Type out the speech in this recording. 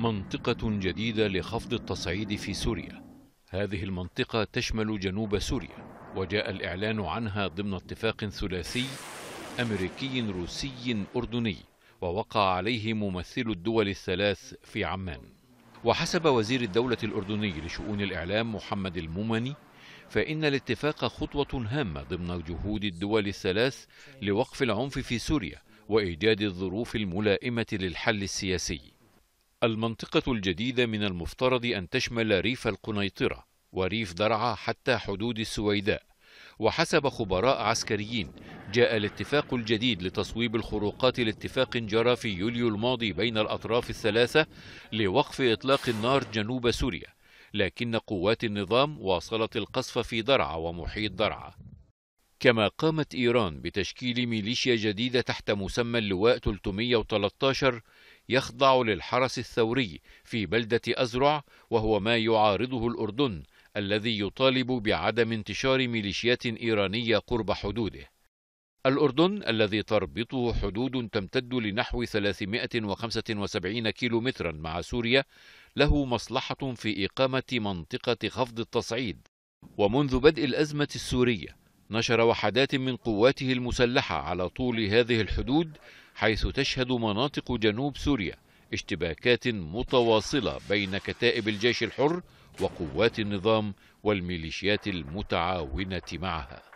منطقة جديدة لخفض التصعيد في سوريا هذه المنطقة تشمل جنوب سوريا وجاء الإعلان عنها ضمن اتفاق ثلاثي أمريكي روسي أردني ووقع عليه ممثل الدول الثلاث في عمان وحسب وزير الدولة الأردني لشؤون الإعلام محمد المومني فإن الاتفاق خطوة هامة ضمن جهود الدول الثلاث لوقف العنف في سوريا وإيجاد الظروف الملائمة للحل السياسي المنطقة الجديدة من المفترض أن تشمل ريف القنيطرة وريف درعا حتى حدود السويداء وحسب خبراء عسكريين جاء الاتفاق الجديد لتصويب الخروقات لاتفاق جرى في يوليو الماضي بين الأطراف الثلاثة لوقف إطلاق النار جنوب سوريا لكن قوات النظام واصلت القصف في درعا ومحيط درعا كما قامت إيران بتشكيل ميليشيا جديدة تحت مسمى اللواء 313 يخضع للحرس الثوري في بلدة أزرع وهو ما يعارضه الأردن الذي يطالب بعدم انتشار ميليشيات إيرانية قرب حدوده الأردن الذي تربطه حدود تمتد لنحو 375 مترا مع سوريا له مصلحة في إقامة منطقة خفض التصعيد ومنذ بدء الأزمة السورية نشر وحدات من قواته المسلحة على طول هذه الحدود حيث تشهد مناطق جنوب سوريا اشتباكات متواصلة بين كتائب الجيش الحر وقوات النظام والميليشيات المتعاونة معها